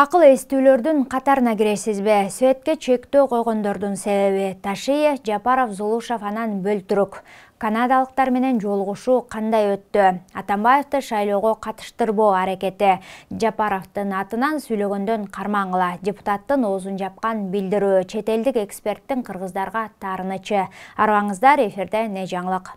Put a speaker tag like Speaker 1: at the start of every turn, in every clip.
Speaker 1: акыл эстүүлөрдүн катарына киресизби светке чектөө койгондордун себеби ташиев жапаров зулушов анан бөлтүрүк канадалыктар менен жолугушуу кандай өттү атамбаевди шайлоого катыштырбоо аракети жапаровдун атынан сүйлөгөндөн кармагыла депутаттын оозун жапкан билдирүү чет элдик эксперттин кыргыздарга таарынычы арбаңыздар эфирде не жаңылык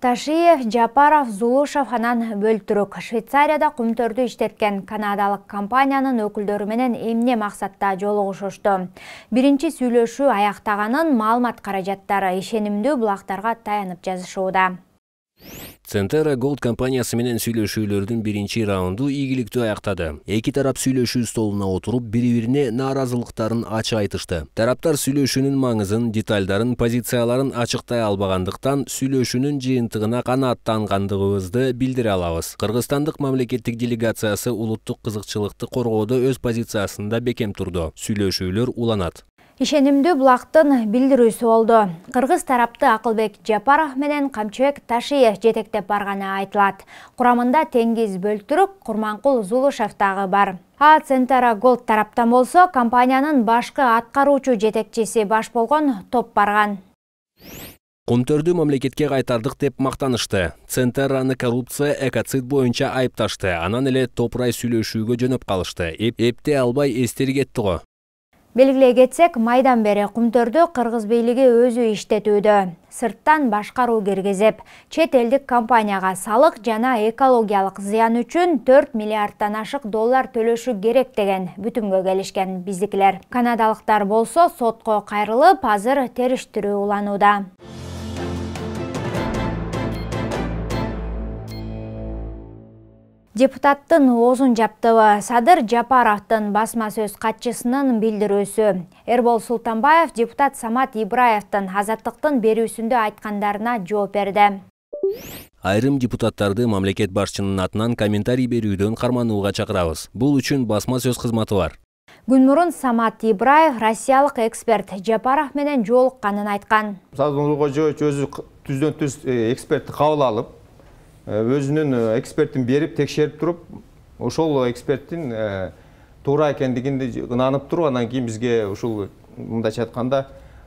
Speaker 1: ташиев жапаров Зулушев анан бөлтүрүк швейцарияда кумтөрдү иштеткен канадалык компаниянын өкүлдөрү менен эмне максатта жолугушушту биринчи сүйлөшүү аяктаганын маалымат каражаттары ишенимдүү булактарга таянып жазышууда
Speaker 2: центера голд компаниясы менен сүйлөшүүлөрдүн биринчи раунду ийгиликтүү аяктады эки тарап сүйлөшүү столуна отуруп бири бирине нааразылыктарын ачык айтышты тараптар сүйлөшүүнүн маңызын детальдарын позицияларын ачыктай албагандыктан сүйлөшүүнүн жыйынтыгына канааттангандыгыбызды билдире алабыз кыргызстандык мамлекеттик делегациясы улуттук кызыкчылыкты коргоодо өз позициясында бекем турду сүйлөшүүлөр уланат
Speaker 1: ишенимдүү булактын билдирүүсү болду кыргыз тарапты акылбек жапаров менен камчыбек ташиев жетектеп барганы айтылат курамында теңгиз бөлтүрүк курманкул зулушев дагы бар а центара голд тараптан болсо компаниянын башкы аткаруучу жетекчиси баш болгон топ барган
Speaker 2: кумтөрдү мамлекетке кайтардык деп мактанышты центераны коррупция экоцид боюнча айыпташты анан эле топурай сүйлөшүүгө жөнөп калышты эптей албай эстери кетти го
Speaker 1: белгилей кетсек майдан бери кумтөрдү кыргыз өзі іштет өді. сырттан башкаруу киргизип чет элдик компанияга салық жана экологиялық зиян үчін 4 миллиардтан ашық доллар төлөшү керек деген бүтінгі келішкен биздикилер Канадалықтар болсо сотқо кайрылып азыр териштирүү улануда. депутаттын оозун жаптыбы садыр жапаровдун басма сөз катчысынын билдирүүсү эрбол султанбаев депутат самат ибраевтин азаттыктын берүүсүндө айткандарына жооп берди
Speaker 2: айрым депутаттарды мамлекет башчынын атынан комментарий берүүдөн карманууга чакырабыз бул үчүн басма сөз кызматы бар
Speaker 1: күн мурун самат ибраев россиялык эксперт жапаров менен жолукканын айткан
Speaker 2: садыр нуркожоевич өзү түздөн түз э, экспертти кабыл алып Э, өзүнүн э, экспертин берип текшерип туруп ошол эксперттин э, туура экендигин ынаанып туруп анан кийин бизге ушул мындайча айтканда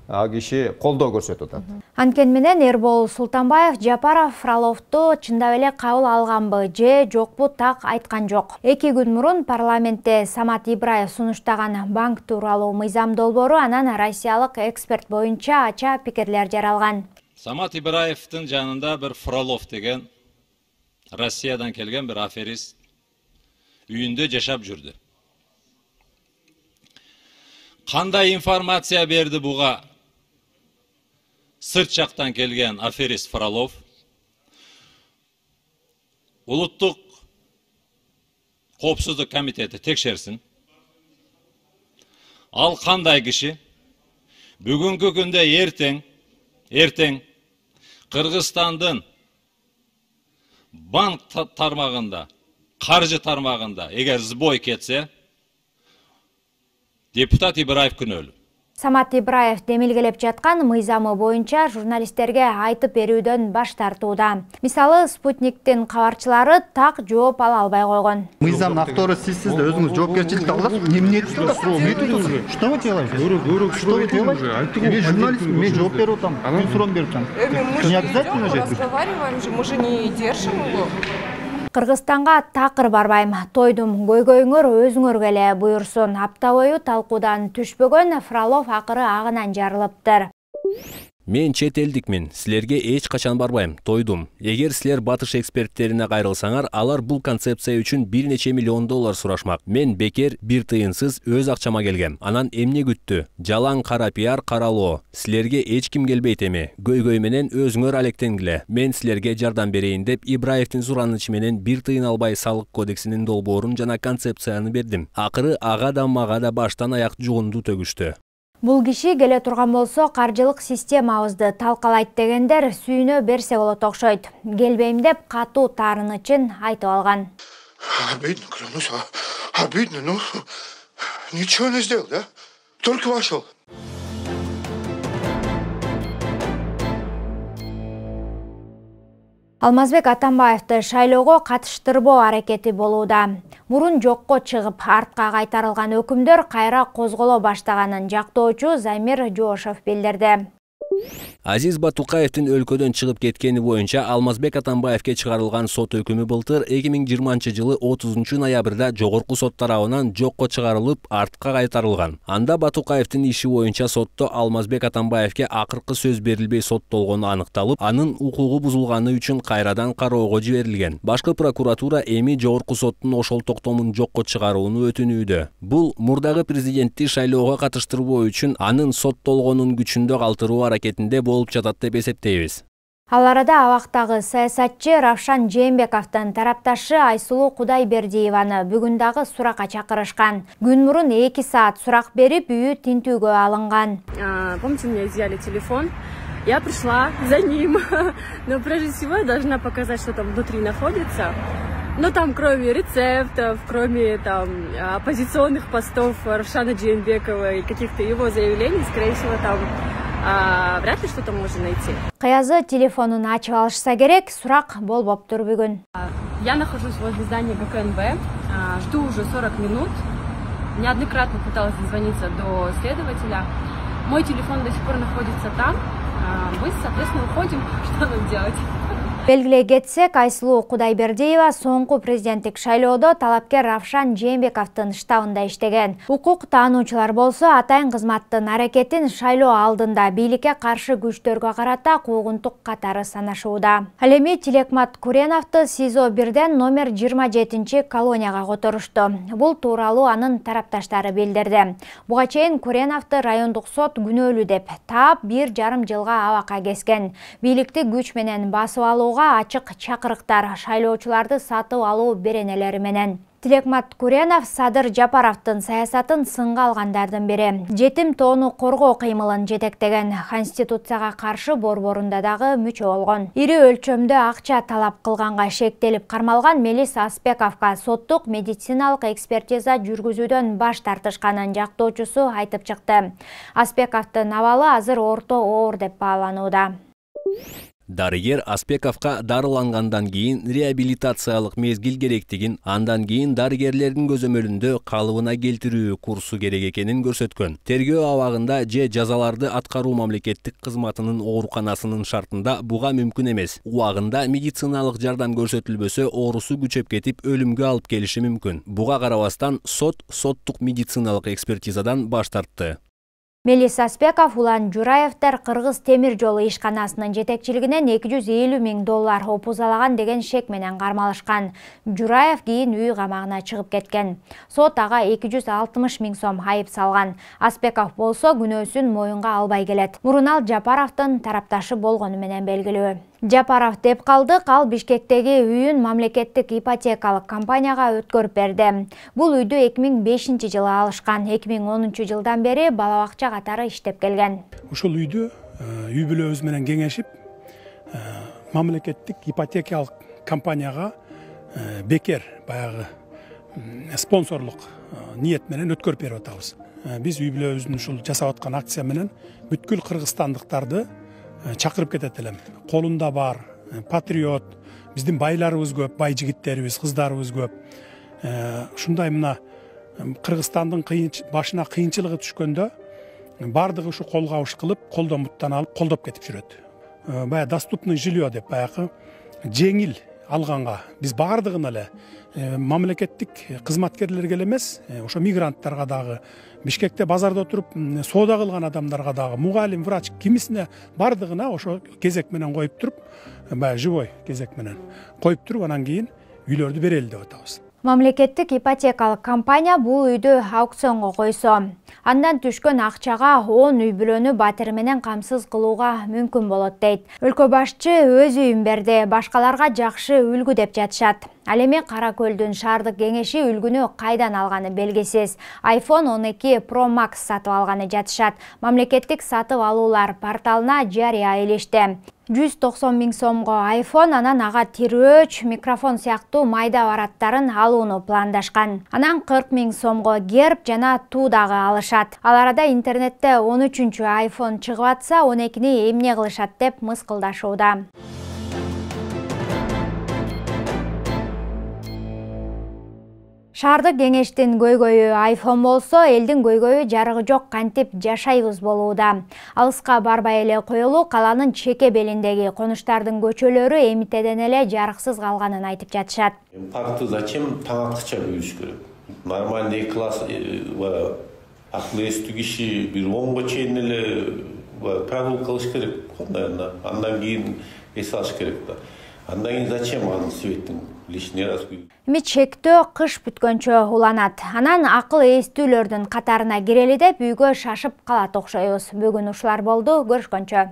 Speaker 2: ал киши колдоо көрсөтүп атат
Speaker 1: анткени менен эрбол султанбаев жапаров фроловду чындап эле кабыл алганбы же жокпу так айткан жок эки күн мурун парламентте самат ибраев сунуштаган банк тууралуу мыйзам долбоору анан россиялык эксперт боюнча ача пикирлер жаралган
Speaker 2: самат ибраевдин жанында бир фролов деген россиядан келген бір аферист үйінде жашап жүрді қандай информация берді бұға сырт жақтан келген аферист фролов ұлттық қауіпсіздік комитеті тексерсін ал қандай кіші бүгінгі күнде ертең ертең қырғызстандың банк тармағында қаржы тармағында егер сбой кетсе депутат ибраев күнөлі
Speaker 1: самат ибраев демилгелеп жаткан мыйзамы боюнча журналисттерге айтып берүүдөн баш тартууда мисалы спутниктин кабарчылары так жооп ала албай койгон
Speaker 2: мыйзамдын автору сизсиз да өзүңүз жоопкерчиликти аласыз эмне этип что вы делаете что вы делаете мен журналистпин мен жооп берип атам мен суроону берип э, же не обязательно же
Speaker 1: разговариваем же мы же не
Speaker 2: держим его
Speaker 1: Қырғызстанға тақыр барбайым. Тойдым көйгөйіңір өзіңір көлі бұйырсын. Апта талқудан түшпігін Фролов ақыры ағынан жарылыптыр
Speaker 2: мен чет мен, силерге эч качан барбайм тойдум эгер силер батыш эксперттерине кайрылсаңар алар бул концепция үчүн бир нече миллион доллар сурашмак мен бекер бир тыйынсыз өз акчама келгем анан эмне күттү Жалан кара пиар каралоо силерге эч ким келбейт эми көйгөй менен өзүңөр алектенгиле мен силерге жардам берейин деп ибраевдин суранычы менен бир тыйын албай салык кодексинин долбоорун жана концепцияны бердим акыры ага да мага да баштан аяк жугунду төгүштү
Speaker 1: бул киши келе турган болсо каржылык системабызды талкалайт дегендер сүйүнө берсе болот окшойт келбейм деп катуу таарынычын айтып алган
Speaker 3: обидно клянусь обидно ну ничего не сделал да только вошел
Speaker 1: алмазбек атамбаевди шайлоого катыштырбоо аракети болууда мурун жокко чыгып артка кайтарылган өкүмдөр кайра козголо баштаганын жактоочу замир жоошев билдирди
Speaker 2: азиз батукаевдин өлкөдөн чыгып кеткени боюнча алмазбек атамбаевке чыгарылган сот өкүмү былтыр эки миң жыйырманчы жылы отузунчу ноябрда жогорку сот тарабынан жокко чыгарылып артка кайтарылган анда батукаевдин иши боюнча сотто алмазбек атамбаевке акыркы сөз берилбей соттолгону аныкталып анын укугу бузулганы үчүн кайрадан кароого жиберилген башкы прокуратура эми жогорку соттун ошол токтомун жокко чыгарууну өтүнүүдө бул мурдагы президентти шайлоого катыштырбоо үчүн анын соттолгонун күчүндө калтыруу аракетинде болуп жатат деп эсептейбиз
Speaker 1: ал арада абактагы саясатчы равшан жээнбековдун тарапташы айсулуу кудайбердиеваны бүгүн дагы суракка чакырышкан күн мурун эки саат сурак берип үйү тинтүүгө алынган помните у меня
Speaker 2: изъяли телефон я пришла за ним. Но прежде всего я должна показать, что там внутри находится. Но там кроме рецептов, кроме там оппозиционных постов Равшана жээнбекова и каких-то его заявлений, скорее всего, там А, вряд ли что-то можно найти.
Speaker 1: Қаязы телефону ашып алышса керек, сұрақ болып тұр бүгін.
Speaker 2: А, я нахожусь возле здания ГКНБ, а, жду уже 40 минут. Неоднократно пыталась дозвониться до следователя. Мой телефон до сих пор находится там. Мы, соответственно, уходим. Что нам делать?
Speaker 1: белгилей кетсек айсулуу кудайбердиева соңку президенттик шайлоодо талапкер равшан жээнбековдун штабында иштеген укук таануучулар болсо атайын кызматтын аракетин шайлоо алдында бийликке каршы күчтөргө карата куугунтук катары санашууда ал эми тилекмат куреновду сизо бирден номер жыйырма жетинчи колонияга которушту бул тууралуу анын тарапташтары билдирди буга чейин куреновду райондук сот күнөөлүү деп таап бир жарым жылга абакка кескен бийликти күч менен басып алуу буга ачык чакырыктар шайлоочуларды сатып алуу беренелери менен тилекмат куренов садыр жапаровдун саясатын сынга алгандардын бири жетим тоону коргоо кыймылын жетектеген конституцияга каршы борборунда дагы мүчө болгон ири өлчөмдө акча талап кылганга шектелип кармалган мелис аспековго соттук медициналык экспертиза жүргүзүүдөн баш тартышканын жактоочусу айтып чыкты аспековдун абалы азыр орто оор деп бааланууда
Speaker 2: дарыгер аспековго дарылангандан кийин реабилитациялык мезгил керектигин андан кийин дарыгерлердин көзөмөлүндө калыбына келтирүү курсу керек экенин көрсөткөн тергөө абагында же жазаларды аткаруу мамлекеттик кызматынын ооруканасынын шартында буга мүмкүн эмес убагында медициналык жардам көрсөтүлбөсө оорусу күчөп кетип өлүмгө алып келиши мүмкүн буга карабастан сот соттук медициналык экспертизадан баш тартты
Speaker 1: мелис аспеков улан жураевтер кыргыз темир жолы ишканасынын жетекчилигинен 250 миң доллар опузалаган деген шек менен кармалышкан жураев кийин үй камагына чыгып кеткен сот ага 260 миң сом айып салган аспеков болсо күнөөсүн моюнга албай келет Мурунал Жапаровтун тарапташы болгону менен белгилүү Жапаров деп қалды, қал Бишкектегі үйін мамлекеттік ипотекалық компанияға өткөріп берді. Бұл үйді 2005 жылы алышқан, 2010 жылдан бері Балауақча қатары іштеп келген.
Speaker 3: Ушул үйді э, үй өзімінен э, мамлекеттік ипотекалық компанияға э, бекер баяғы спонсорлық ниет менен өткөрүп берип атабыз биз үй бүлөбүздүн ушул жасап аткан акция менен чакырып кетет элем колунда бар э, патриот биздин байларыбыз көп бай жигиттерибиз кыздарыбыз көп э, ушундай мына э, кыргызстандын башына кыйынчылыгы түшкөндө баардыгы ушу колго кабыш кылып колдон буттан алып колдоп кетип жүрөт баягы доступный жилье деп баягы жеңил алганга биз баардыгына эле э, мамлекеттик кызматкерлерге эле эмес э, ошо мигранттарга дагы бишкекте базарда отуруп соода кылган адамдарга дагы мугалим врач кимисине баардыгына ошо кезек менен коюп туруп э, баягы живой кезек менен коюп туруп анан кийин үйлөрдү берели деп атабыз
Speaker 1: мамлекеттик ипотекалык компания бул үйдү аукционго койсо андан түшкөн акчага он үй бүлөнү батир менен камсыз кылууга мүмкүн болот дейт өлкө башчы өз үйүн берди башкаларга жакшы үлгү деп жатышат ал эми кара көлдүн шаардык кеңеши үлгүнү кайдан алганы белгисиз айфон он эки pro макс сатып алганы жатышат мамлекеттик сатып алуулар порталына жарыя элешти жүз токсон миң сомго айphonн анан ага тирөөч микрофон сыяктуу майда бараттарын алууну пландашкан анан кырк миң сомго герб жана туу дагы алышат ал арада интернетте он үчүнчү iйphoн чыгып атса он экини эмне кылышат деп мыскылдашууда шаардык кеңештин көйгөйү айфон болсо элдин көйгөйү жарыгы жок кантип жашайбыз болууда алыска барбай эле коелу калаанын чеке белиндеги конуштардын көчөлөрү эмитеден эле жарыксыз калганын айтып жатышат
Speaker 2: паркты зачем таң аткыча күйүзүш керек нормальный класс баягы акыл эстүү киши бир онго чейин элебаягы прогулка кылыш керек го андан кийин эс алыш керек да андан кийин зачем анын светин лишний раз қыш
Speaker 1: чектөө кыш анан ақыл естілердің қатарына кирели деп шашып шашып калат Бүгін бүгүн болды, болду көрүшкөнчө